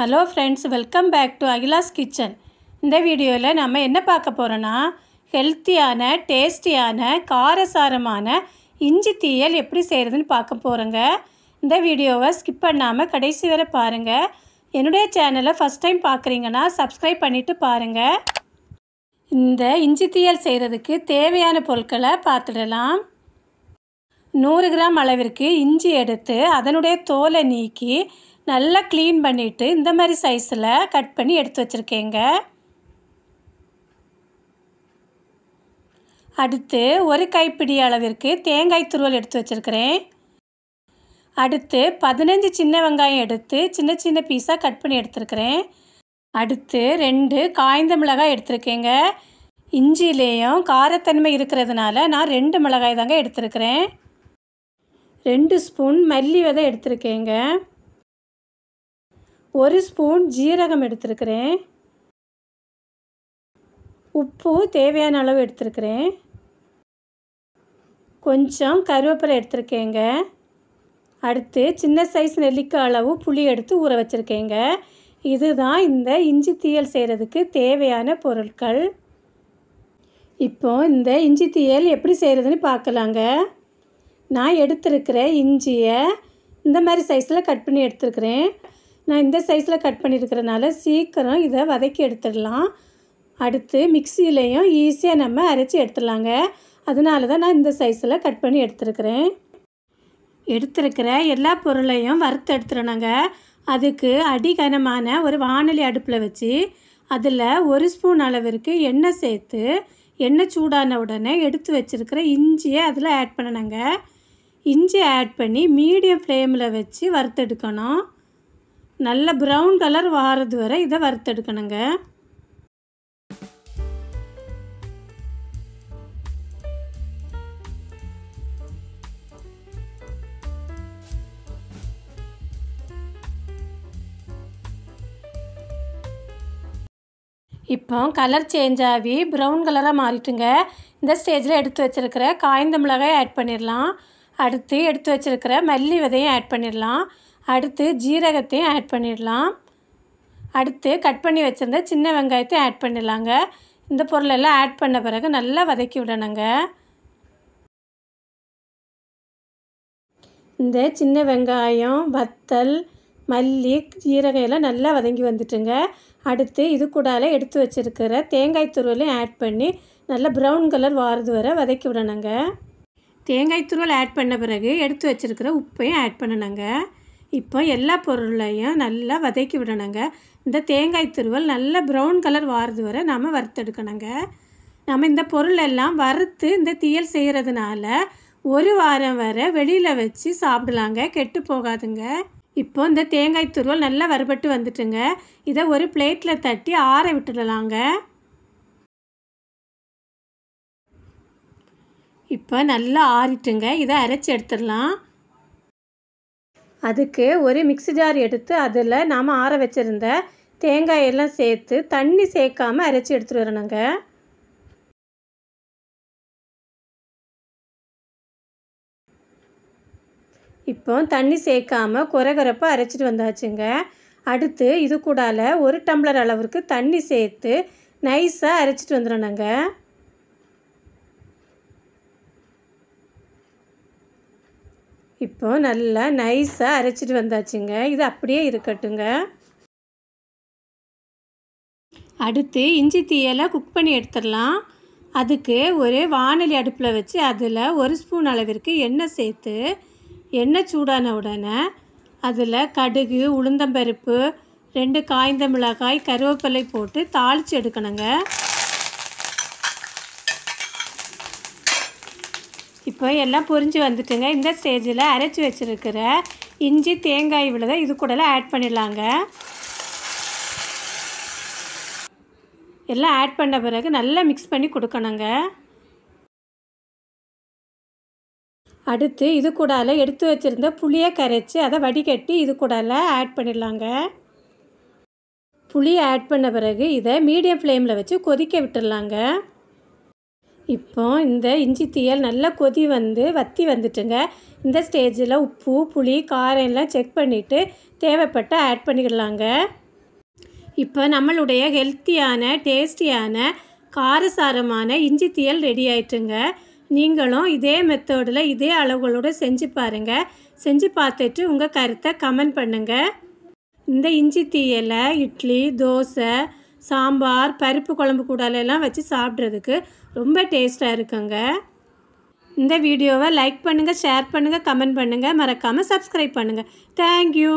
hello friends welcome back to Akila's kitchen இந்த வீடியோவில் நம்ம என்ன பார்க்க போகிறோன்னா ஹெல்த்தியான டேஸ்டியான காரசாரமான இஞ்சி தீயல் எப்படி செய்கிறதுன்னு பார்க்க போகிறோங்க இந்த வீடியோவை ஸ்கிப் பண்ணாமல் கடைசி வரை பாருங்கள் என்னுடைய சேனலை ஃபஸ்ட் டைம் பார்க்குறீங்கன்னா சப்ஸ்கிரைப் பண்ணிவிட்டு பாருங்கள் இந்த இஞ்சி தீயல் செய்கிறதுக்கு தேவையான பொருட்களை பார்த்துடலாம் நூறு கிராம் அளவிற்கு இஞ்சி எடுத்து அதனுடைய தோலை நீக்கி நல்லா க்ளீன் பண்ணிவிட்டு இந்த மாதிரி சைஸில் கட் பண்ணி எடுத்து வச்சுருக்கேங்க அடுத்து ஒரு கைப்பிடி அளவிற்கு தேங்காய் துருவல் எடுத்து வச்சுருக்கிறேன் அடுத்து பதினஞ்சு சின்ன வெங்காயம் எடுத்து சின்ன சின்ன பீஸாக கட் பண்ணி எடுத்துருக்கிறேன் அடுத்து ரெண்டு காய்ந்த மிளகாய் எடுத்துருக்கேங்க இஞ்சியிலேயும் காரத்தன்மை இருக்கிறதுனால நான் ரெண்டு மிளகாய் தாங்க எடுத்திருக்கிறேன் ரெண்டு ஸ்பூன் மல்லி விதை எடுத்துருக்கேங்க ஒரு ஸ்பூன் ஜீரகம் எடுத்திருக்கிறேன் உப்பு தேவையான அளவு எடுத்திருக்கிறேன் கொஞ்சம் கருவேப்பிலை எடுத்திருக்கேங்க அடுத்து சின்ன சைஸ் நெல்லிக்காய் அளவு புளி எடுத்து ஊற வச்சுருக்கேங்க இதுதான் இந்த இஞ்சி தீயல் செய்கிறதுக்கு தேவையான பொருட்கள் இப்போ இந்த இஞ்சி தீயல் எப்படி செய்கிறதுன்னு பார்க்கலாங்க நான் எடுத்திருக்கிற இஞ்சியை இந்த மாதிரி சைஸில் கட் பண்ணி எடுத்துருக்கிறேன் நான் இந்த சைஸில் கட் பண்ணியிருக்கிறனால சீக்கிரம் இதை வதக்கி எடுத்துடலாம் அடுத்து மிக்சியிலையும் ஈஸியாக நம்ம அரைச்சி எடுத்துடலாங்க அதனால தான் நான் இந்த சைஸில் கட் பண்ணி எடுத்துருக்கிறேன் எடுத்துருக்கிற எல்லா பொருளையும் வறுத்து எடுத்துடணுங்க அதுக்கு அடிகனமான ஒரு வானொலி அடுப்பில் வச்சு அதில் ஒரு ஸ்பூன் அளவிற்கு எண்ணெய் சேர்த்து எண்ணெய் சூடான உடனே எடுத்து வச்சுருக்கிற இஞ்சியை அதில் ஆட் பண்ணணுங்க இஞ்சி ஆட் பண்ணி மீடியம் ஃப்ளேமில் வச்சு வறுத்தெடுக்கணும் நல்ல ப்ரௌன் கலர் வாரது வரை இதை வறுத்தெடுக்கணுங்க இப்போ கலர் சேஞ்ச் ஆகி ப்ரௌன் கலராக மாறிட்டுங்க இந்த ஸ்டேஜில் எடுத்து வச்சுருக்கிற காய்ந்த மிளகாய் ஆட் பண்ணிடலாம் அடுத்து எடுத்து வச்சுருக்கிற மல்லி விதையும் ஆட் பண்ணிடலாம் அடுத்து ஜீரகத்தையும் ஆட் பண்ணிடலாம் அடுத்து கட் பண்ணி வச்சுருந்த சின்ன வெங்காயத்தையும் ஆட் பண்ணிடலாங்க இந்த பொருளெல்லாம் ஆட் பண்ண பிறகு நல்லா வதக்கி விடணுங்க இந்த சின்ன வெங்காயம் வத்தல் மல்லி ஜீரகம் எல்லாம் நல்லா வதங்கி வந்துட்டுங்க அடுத்து இது கூடால எடுத்து வச்சுருக்கிற தேங்காய் துருவலையும் ஆட் பண்ணி நல்லா ப்ரௌன் கலர் வாரது வர வதக்கி விடணுங்க தேங்காய் துருவல் ஆட் பண்ண பிறகு எடுத்து வச்சுருக்கிற உப்பையும் ஆட் பண்ணணுங்க இப்போ எல்லா பொருளையும் நல்லா வதக்கி விடணுங்க இந்த தேங்காய் துருவல் நல்லா ப்ரௌன் கலர் வாரது வரை நாம் வறுத்தெடுக்கணுங்க நம்ம இந்த பொருள் எல்லாம் வறுத்து இந்த தீயல் செய்கிறதுனால ஒரு வாரம் வரை வெளியில் வச்சு சாப்பிடலாங்க கெட்டு போகாதுங்க இப்போ இந்த தேங்காய் துருவல் நல்லா வறுபட்டு வந்துட்டுங்க இதை ஒரு பிளேட்டில் தட்டி ஆற விட்டுடலாங்க இப்போ நல்லா ஆறிட்டுங்க இதை அரைச்சி எடுத்துடலாம் அதுக்கு ஒரு மிக்ஸி ஜார் எடுத்து அதில் நாம் ஆற வச்சுருந்த தேங்காயெல்லாம் சேர்த்து தண்ணி சேர்க்காமல் அரைச்சி எடுத்துகிட்டு வரணுங்க இப்போ தண்ணி சேர்க்காமல் குறகுறப்பாக அரைச்சிட்டு வந்தாச்சுங்க அடுத்து இது கூடால ஒரு டம்ளர் அளவுக்கு தண்ணி சேர்த்து நைஸாக அரைச்சிட்டு வந்துடணுங்க இப்போது நல்லா நைஸாக அரைச்சிட்டு வந்தாச்சுங்க இது அப்படியே இருக்கட்டுங்க அடுத்து இஞ்சி தீயெல்லாம் குக் பண்ணி எடுத்துடலாம் அதுக்கு ஒரு வானொலி அடுப்பில் வச்சு அதில் ஒரு ஸ்பூன் அளவிற்கு எண்ணெய் சேர்த்து எண்ணெய் சூடான உடனே அதில் கடுகு உளுந்தம்பருப்பு ரெண்டு காய்ந்த மிளகாய் கருவேப்பிலை போட்டு தாளித்து எடுக்கணுங்க இப்போ எல்லாம் பொரிஞ்சு வந்துட்டுங்க இந்த ஸ்டேஜில் அரைச்சி வச்சுருக்கிற இஞ்சி தேங்காய் விழுதை இது கூடலாம் ஆட் பண்ணிடலாங்க எல்லாம் ஆட் பண்ண பிறகு நல்லா மிக்ஸ் பண்ணி கொடுக்கணுங்க அடுத்து இது கூடால எடுத்து வச்சுருந்த புளியை கரைச்சி அதை வடிகட்டி இது கூடால ஆட் பண்ணிடலாங்க புளியை ஆட் பண்ண பிறகு இதை மீடியம் ஃப்ளேமில் வச்சு கொதிக்க விட்டுடலாங்க இப்போ இந்த இஞ்சி தீயல் நல்லா கொதி வந்து வத்தி வந்துட்டுங்க இந்த ஸ்டேஜில் உப்பு புளி காரம் எல்லாம் செக் பண்ணிவிட்டு தேவைப்பட்ட ஆட் பண்ணிக்கிடலாங்க இப்போ நம்மளுடைய ஹெல்த்தியான டேஸ்டியான காரசாரமான இஞ்சி தீயல் ரெடி ஆயிட்டுங்க நீங்களும் இதே மெத்தோடில் இதே அளவுகளோடு செஞ்சு பாருங்கள் செஞ்சு பார்த்துட்டு உங்கள் கருத்தை கமெண்ட் பண்ணுங்கள் இந்த இஞ்சி தீயலை இட்லி தோசை சாம்பார் பருப்பு குழம்பு கூடாலெல்லாம் வச்சு சாப்பிட்றதுக்கு ரொம்ப டேஸ்ட்டாக இருக்குங்க இந்த வீடியோவை லைக் பண்ணுங்கள் ஷேர் பண்ணுங்கள் கமெண்ட் பண்ணுங்கள் மறக்காமல் சப்ஸ்கிரைப் பண்ணுங்கள் தேங்க்யூ